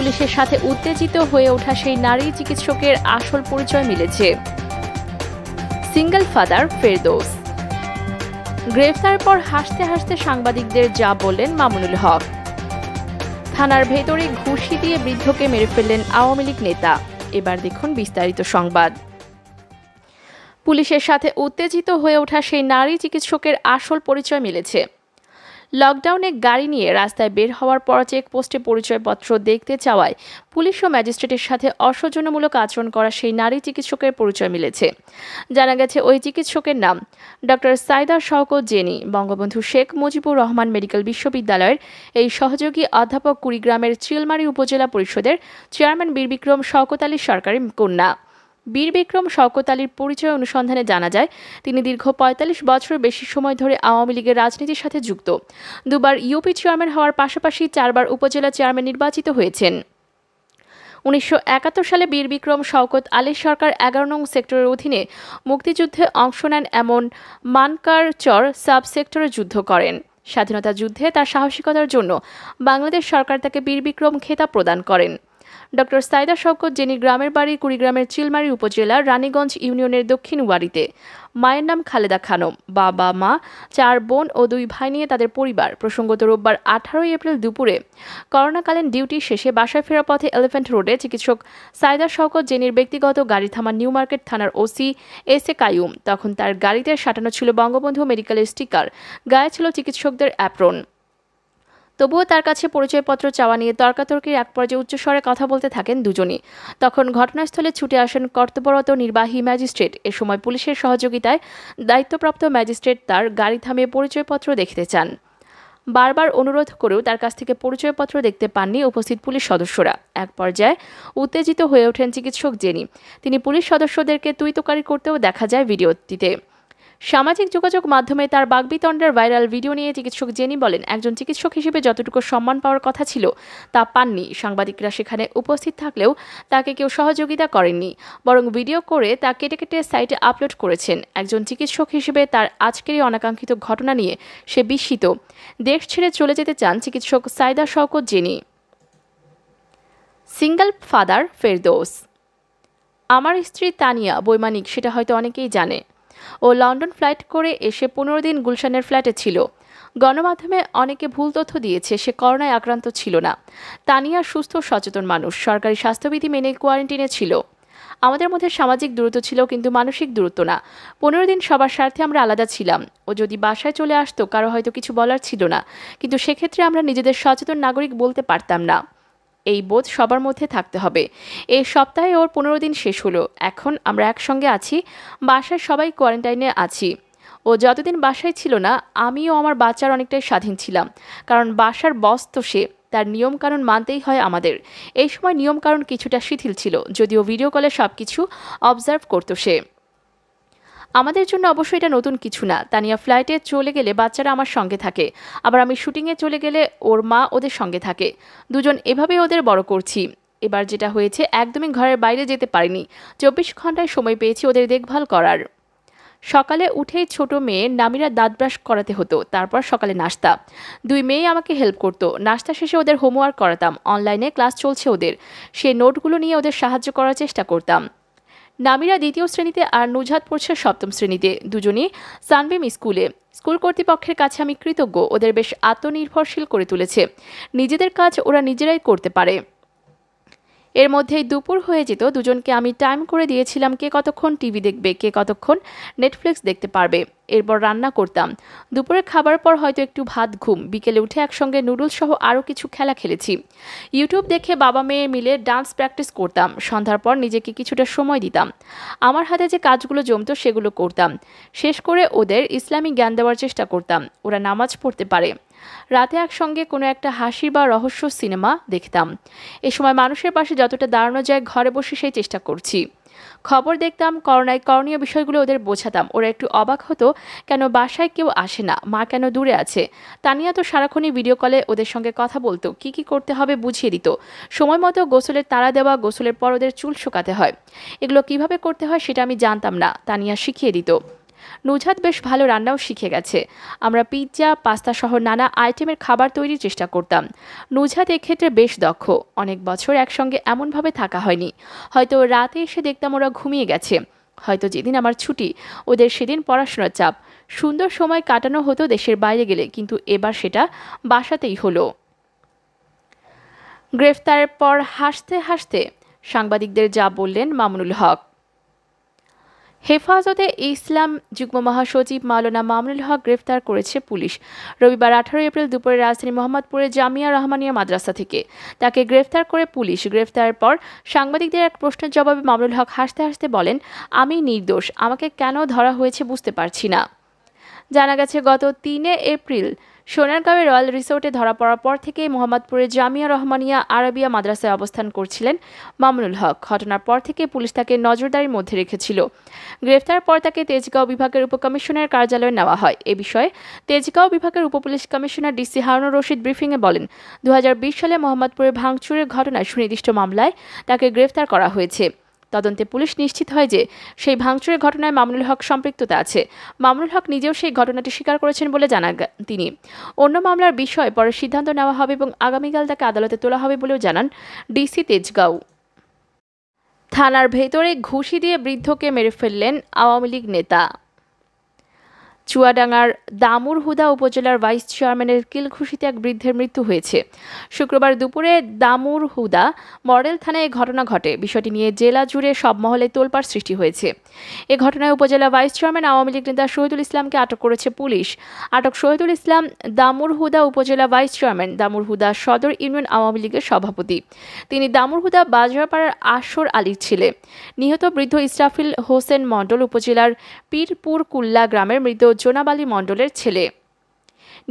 পুলিশের সাথে উত্তেজিত হয়ে ওঠা সেই নারী চিকিৎসকের আসল পরিচয় মিলেছে সিঙ্গেল ফাদার ফেরদোস গ্রেফতার পর হাসতে হাসতে সাংবাদিকদের যা বললেন মামুনুল হক থানার ভেতরে ঘুষি দিয়ে বৃদ্ধকে মেরে ফেললেন আওয়ামী লীগ নেতা এবার দেখুন বিস্তারিত সংবাদ পুলিশের সাথে উত্তেজিত হয়ে ওঠা সেই নারী চিকিৎসকের আসল পরিচয় মিলেছে লকডাউনে গাড়ি নিয়ে রাস্তায় বের হওয়ার পর চেকপোস্টে পরিচয়পত্র দেখতে চাওয়ায় পুলিশ ও ম্যাজিস্ট্রেটের সাথে অসৌজন্যমূলক আচরণ করা সেই নারী চিকিৎসকের পরিচয় মিলেছে জানা গেছে ওই চিকিৎসকের নাম ডক্টর সাইদা শওকত জেনি বঙ্গবন্ধু শেখ মুজিবুর রহমান মেডিকেল বিশ্ববিদ্যালয়ের এই সহযোগী অধ্যাপক কুড়িগ্রামের চিলমারি উপজেলা পরিষদের চেয়ারম্যান বীরবিক্রম শওকত আলী সরকারের কন্যা বীর বিক্রম শওকত আলীর পরিচয় অনুসন্ধানে জানা যায় তিনি দীর্ঘ পঁয়তাল্লিশ বছর বেশি সময় ধরে আওয়ামী লীগের রাজনীতির সাথে যুক্ত দুবার ইউপি চেয়ারম্যান হওয়ার পাশাপাশি চারবার উপজেলা চেয়ারম্যান নির্বাচিত হয়েছেন উনিশশো সালে বীর বিক্রম শওকত আলী সরকার এগারো নং সেক্টরের অধীনে মুক্তিযুদ্ধে অংশ নেন এমন মানকার চর সাব সেক্টরে যুদ্ধ করেন স্বাধীনতা যুদ্ধে তার সাহসিকতার জন্য বাংলাদেশ সরকার তাকে বীর বিক্রম খেতাব প্রদান করেন ডক্টর সাইদা শকত যিনি গ্রামের বাড়ি কুড়িগ্রামের চিলমারি উপজেলার রানীগঞ্জ ইউনিয়নের দক্ষিণ ওয়ারিতে মায়ের নাম খালেদা খানম বাবা মা চার বোন ও দুই ভাই নিয়ে তাদের পরিবার প্রসঙ্গত রোববার আঠারোই এপ্রিল দুপুরে করোনাকালীন ডিউটি শেষে বাসায় ফেরা পথে এলিফেন্ট রোডে চিকিৎসক সাইদা শকত জেনির ব্যক্তিগত গাড়ি থামা নিউ মার্কেট থানার ওসি এস এ কায়ুম তখন তার গাড়িতে সাঁটানো ছিল বঙ্গবন্ধু মেডিকেলের স্টিকার গায়ে ছিল চিকিৎসকদের অ্যাপ্রন তবুও তার কাছে পরিচয়পত্র চাওয়া নিয়ে তর্কাতর্কির এক পর্যায়ে উচ্চস্বরে কথা বলতে থাকেন দুজনই তখন ঘটনাস্থলে ছুটে আসেন কর্তব্যরত নির্বাহী ম্যাজিস্ট্রেট এ সময় পুলিশের সহযোগিতায় দায়িত্বপ্রাপ্ত ম্যাজিস্ট্রেট তার গাড়ি থামিয়ে পরিচয়পত্র দেখতে চান বারবার অনুরোধ করেও তার কাছ থেকে পরিচয়পত্র দেখতে পাননি উপস্থিত পুলিশ সদস্যরা এক পর্যায়ে উত্তেজিত হয়ে ওঠেন চিকিৎসক জেনি তিনি পুলিশ সদস্যদেরকে তুই তোকারি করতেও দেখা যায় ভিডিওটিতে সামাজিক যোগাযোগ মাধ্যমে তার বাগবিতণ্ডার ভাইরাল ভিডিও নিয়ে চিকিৎসক জেনি বলেন একজন চিকিৎসক হিসেবে যতটুকু সম্মান পাওয়ার কথা ছিল তা পাননি সাংবাদিকরা সেখানে উপস্থিত থাকলেও তাকে কেউ সহযোগিতা করেননি বরং ভিডিও করে তা কেটে কেটে সাইটে আপলোড করেছেন একজন চিকিৎসক হিসেবে তার আজকের এই অনাকাঙ্ক্ষিত ঘটনা নিয়ে সে বিস্মিত দেশ ছেড়ে চলে যেতে চান চিকিৎসক সাইদা শওকত জেনি সিঙ্গল ফাদার ফেরদৌস আমার স্ত্রী তানিয়া বৈমানিক সেটা হয়তো অনেকেই জানে ও লন্ডন ফ্লাইট করে এসে পনেরো দিন গুলশানের ফ্ল্যাটে ছিল গণমাধ্যমে অনেকে ভুল তথ্য দিয়েছে সে করোনায় আক্রান্ত ছিল না তানিয়া সুস্থ সচেতন মানুষ সরকারি স্বাস্থ্যবিধি মেনে কোয়ারেন্টিনে ছিল আমাদের মধ্যে সামাজিক দূরত্ব ছিল কিন্তু মানসিক দূরত্ব না পনেরো দিন সবার স্বার্থে আমরা আলাদা ছিলাম ও যদি বাসায় চলে আসতো কারো হয়তো কিছু বলার ছিল না কিন্তু সেক্ষেত্রে আমরা নিজেদের সচেতন নাগরিক বলতে পারতাম না এই বোধ সবার মধ্যে থাকতে হবে এই সপ্তাহে ওর পনেরো দিন শেষ হলো এখন আমরা একসঙ্গে আছি বাসায় সবাই কোয়ারেন্টাইনে আছি ও যতদিন বাসায় ছিল না আমিও আমার বাচ্চার অনেকটাই স্বাধীন ছিলাম কারণ বাসার বস তো সে তার নিয়মকানুন মানতেই হয় আমাদের এই সময় নিয়মকানুন কিছুটা শিথিল ছিল যদিও ভিডিও কলে সব কিছু অবজার্ভ করতো সে আমাদের জন্য অবশ্যই এটা নতুন কিছু না তানিয়া ফ্লাইটে চলে গেলে বাচ্চারা আমার সঙ্গে থাকে আবার আমি শুটিংয়ে চলে গেলে ওর মা ওদের সঙ্গে থাকে দুজন এভাবে ওদের বড় করছি এবার যেটা হয়েছে একদমই ঘরের বাইরে যেতে পারিনি চব্বিশ ঘন্টায় সময় পেয়েছি ওদের দেখভাল করার সকালে উঠেই ছোট মেয়ে নামিরা দাঁত ব্রাশ করাতে হতো তারপর সকালে নাস্তা দুই মেয়ে আমাকে হেল্প করতো নাস্তা শেষে ওদের হোমওয়ার্ক করাতাম অনলাইনে ক্লাস চলছে ওদের সেই নোটগুলো নিয়ে ওদের সাহায্য করার চেষ্টা করতাম নামিরা দ্বিতীয় শ্রেণীতে আর নুজহাত পড়ছে সপ্তম শ্রেণীতে দুজনই সানবিম স্কুলে স্কুল কর্তৃপক্ষের কাছে আমি কৃতজ্ঞ ওদের বেশ আত্মনির্ভরশীল করে তুলেছে নিজেদের কাজ ওরা নিজেরাই করতে পারে এর মধ্যেই দুপুর হয়ে যেত দুজনকে আমি টাইম করে দিয়েছিলাম কে কতক্ষণ টিভি দেখবে কে কতক্ষণ নেটফ্লিক্স দেখতে পারবে এরপর রান্না করতাম দুপুরে খাবার পর হয়তো একটু ভাত ঘুম বিকেলে উঠে একসঙ্গে নুডলস সহ আরও কিছু খেলা খেলেছি ইউটিউব দেখে বাবা মেয়ে মিলে ডান্স প্র্যাকটিস করতাম সন্ধ্যার পর নিজেকে কিছুটা সময় দিতাম আমার হাতে যে কাজগুলো জমতো সেগুলো করতাম শেষ করে ওদের ইসলামী জ্ঞান দেওয়ার চেষ্টা করতাম ওরা নামাজ পড়তে পারে রাতে একসঙ্গে কোনো একটা হাসি বা রহস্য সিনেমা দেখতাম এ সময় মানুষের পাশে যতটা দাঁড়ানো যায় ঘরে বসে সেই চেষ্টা করছি খবর দেখতাম করোনায় করণীয় বিষয়গুলো ওদের বোঝাতাম ওরা একটু অবাক হতো কেন বাসায় কেউ আসে না মা কেন দূরে আছে তানিয়া তো সারাক্ষণই ভিডিও কলে ওদের সঙ্গে কথা বলতো কি কি করতে হবে বুঝিয়ে দিত সময় মতো গোসলের তাড়া দেওয়া গোসলের পর ওদের চুল শুকাতে হয় এগুলো কিভাবে করতে হয় সেটা আমি জানতাম না তানিয়া শিখিয়ে দিত নুজাত বেশ ভালো রান্নাও শিখে গেছে আমরা পিৎজা পাস্তা সহ নানা আইটেমের খাবার তৈরির চেষ্টা করতাম নুজাত এক্ষেত্রে বেশ দক্ষ অনেক বছর একসঙ্গে এমনভাবে থাকা হয়নি হয়তো রাতে এসে দেখতাম ওরা ঘুমিয়ে গেছে হয়তো যেদিন আমার ছুটি ওদের সেদিন পড়াশোনার চাপ সুন্দর সময় কাটানো হতো দেশের বাইরে গেলে কিন্তু এবার সেটা বাসাতেই হলো গ্রেফতারের পর হাসতে হাসতে সাংবাদিকদের যা বললেন মামুনুল হক হেফাজতে ইসলাম যুগ্ম মহাসচিব মাওলানা মামুনুল হক গ্রেফতার করেছে পুলিশ রবিবার আঠারোই এপ্রিল দুপুরে রাজধানী মোহাম্মদপুরে জামিয়া রহমানিয়া মাদ্রাসা থেকে তাকে গ্রেফতার করে পুলিশ গ্রেফতারের পর সাংবাদিকদের এক প্রশ্নের জবাবে মামুনুল হক হাসতে হাসতে বলেন আমি নির্দোষ আমাকে কেন ধরা হয়েছে বুঝতে পারছি না জানা গেছে গত তিনে এপ্রিল সোনারগাঁওয়ে রয়্যাল রিসোর্টে ধরা পড়ার পর থেকে মোহাম্মদপুরে জামিয়া রহমানিয়া আরবিয়া মাদ্রাসায় অবস্থান করছিলেন মামুনুল হক ঘটনার পর থেকে পুলিশ তাকে নজরদারির মধ্যে রেখেছিল গ্রেফতার পর তাকে তেজগাঁও বিভাগের উপকমিশনার কার্যালয়ে নেওয়া হয় এ বিষয়ে তেজগাঁও বিভাগের উপপুলিশ কমিশনার ডিসি হারুনুর রশিদ ব্রিফিংয়ে বলেন দু সালে মোহাম্মদপুরে ভাঙচুরের ঘটনায় সুনির্দিষ্ট মামলায় তাকে গ্রেফতার করা হয়েছে তদন্তে পুলিশ নিশ্চিত হয় যে সেই ভাঙচুরের ঘটনায় মামুনুল হক সম্পৃক্ততা আছে মামুনুল হক নিজেও সেই ঘটনাটি স্বীকার করেছেন বলে জানা তিনি অন্য মামলার বিষয়ে পরে সিদ্ধান্ত নেওয়া হবে এবং আগামীকাল তাকে আদালতে তোলা হবে বলেও জানান ডিসি তেজগাঁও থানার ভেতরে ঘুষি দিয়ে বৃদ্ধকে মেরে ফেললেন আওয়ামী লীগ নেতা চুয়াডাঙ্গার দামুরহুদা উপজেলার ভাইস চেয়ারম্যানের কিলঘুষিতে এক বৃদ্ধের মৃত্যু হয়েছে শুক্রবার দুপুরে হুদা মডেল থানায় ঘটনা ঘটে বিষয়টি নিয়ে জেলা জুড়ে সব মহলে তোলপাড় সৃষ্টি হয়েছে এ ঘটনায় উপজেলা ভাইস চেয়ারম্যান আওয়ামী লীগ নেতা শহীদুল ইসলামকে আটক করেছে পুলিশ আটক শহীদুল ইসলাম দামুরহুদা উপজেলা ভাইস চেয়ারম্যান দামুরহুদা সদর ইউনিয়ন আওয়ামী লীগের সভাপতি তিনি দামুরহুদা বাজারপাড়ার আসর আলীর ছেলে নিহত বৃদ্ধ ইসরাফিল হোসেন মণ্ডল উপজেলার পীরপুর কুল্লা গ্রামের মৃত জোনাব মণ্ডলের ছেলে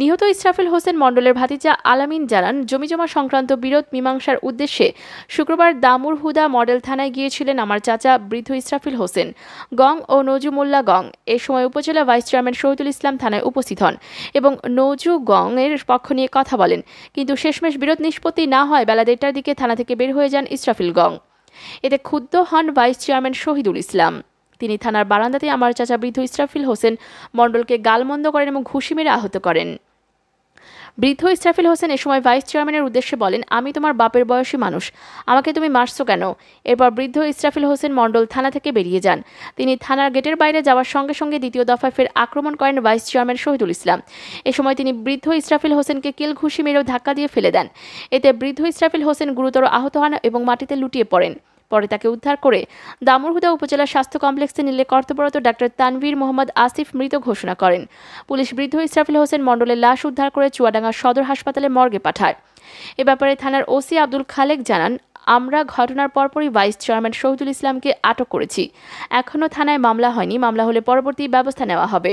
নিহত ইসরাফিল হোসেন মণ্ডলের ভাতিজা আলামিন জানান জমিজমা সংক্রান্ত বিরোধ মীমাংসার উদ্দেশ্যে শুক্রবার দামুর হুদা মডেল থানায় গিয়েছিলেন আমার চাচা বৃদ্ধ ইসরাফিল হোসেন গং ও নজুমুল্লা গং এ সময় উপজেলা ভাইস চেয়ারম্যান শহীদুল ইসলাম থানায় উপস্থিত হন এবং নজু গং এর পক্ষ নিয়ে কথা বলেন কিন্তু শেষমেশ বিরোধ নিষ্পত্তি না হয় বেলা দেড়টার দিকে থানা থেকে বের হয়ে যান ইসরাফিল গং এতে ক্ষুব্ধ হন ভাইস চেয়ারম্যান শহীদুল ইসলাম তিনি থানার বারান্দাতে আমার চাচা বৃদ্ধ ইসরাফিল হোসেন মণ্ডলকে গালমন্দ করেন এবং ঘুষি মেরে আহত করেন বৃদ্ধ ইসরাফিল হোসেন এ সময় ভাইস চেয়ারম্যানের উদ্দেশ্যে বলেন আমি তোমার বাপের বয়সী মানুষ আমাকে তুমি মারছো কেন এরপর বৃদ্ধ ইসরাফিল হোসেন মণ্ডল থানা থেকে বেরিয়ে যান তিনি থানার গেটের বাইরে যাওয়ার সঙ্গে সঙ্গে দ্বিতীয় দফায় ফের আক্রমণ করেন ভাইস চেয়ারম্যান শহীদুল ইসলাম এ সময় তিনি বৃদ্ধ ইসরাফিল হোসেনকে কিল ঘুষি মেরেও ধাক্কা দিয়ে ফেলে দেন এতে বৃদ্ধ ইসরাফিল হোসেন গুরুতর আহত হন এবং মাটিতে লুটিয়ে পড়েন পরে তাকে উদ্ধার করে দামুরহুদা উপজেলা স্বাস্থ্য কমপ্লেক্সে নিলে কর্তব্যরত ডাক্তার তানভীর মোহাম্মদ আসিফ মৃত ঘোষণা করেন পুলিশ বৃদ্ধ ইসরাফিল হোসেন মণ্ডলের লাশ উদ্ধার করে চুয়াডাঙ্গা সদর হাসপাতালে মর্গে পাঠায় এ ব্যাপারে থানার ওসি আব্দুল খালেক জানান আমরা ঘটনার পরপরই ভাইস চেয়ারম্যান শহীদুল ইসলামকে আটক করেছি এখনও থানায় মামলা হয়নি মামলা হলে পরবর্তী ব্যবস্থা নেওয়া হবে